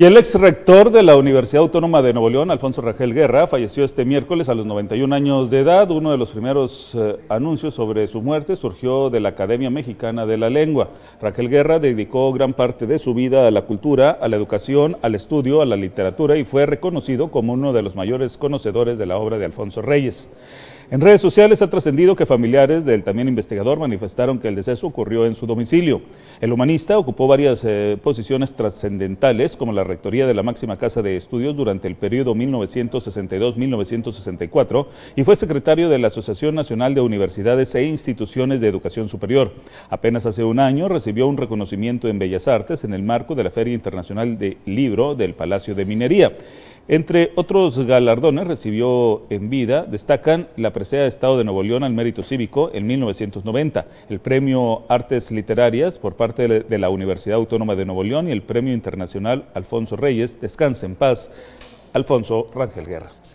Y el ex rector de la Universidad Autónoma de Nuevo León, Alfonso Rangel Guerra, falleció este miércoles a los 91 años de edad. Uno de los primeros eh, anuncios sobre su muerte surgió de la Academia Mexicana de la Lengua. Rangel Guerra dedicó gran parte de su vida a la cultura, a la educación, al estudio, a la literatura y fue reconocido como uno de los mayores conocedores de la obra de Alfonso Reyes. En redes sociales ha trascendido que familiares del también investigador manifestaron que el deceso ocurrió en su domicilio. El humanista ocupó varias eh, posiciones trascendentales, como la rectoría de la máxima casa de estudios durante el periodo 1962-1964 y fue secretario de la Asociación Nacional de Universidades e Instituciones de Educación Superior. Apenas hace un año recibió un reconocimiento en Bellas Artes en el marco de la Feria Internacional de Libro del Palacio de Minería. Entre otros galardones recibió en vida destacan la presea de Estado de Nuevo León al Mérito Cívico en 1990, el Premio Artes Literarias por parte de la Universidad Autónoma de Nuevo León y el Premio Internacional Alfonso Reyes, Descanse en Paz, Alfonso Rangel Guerra.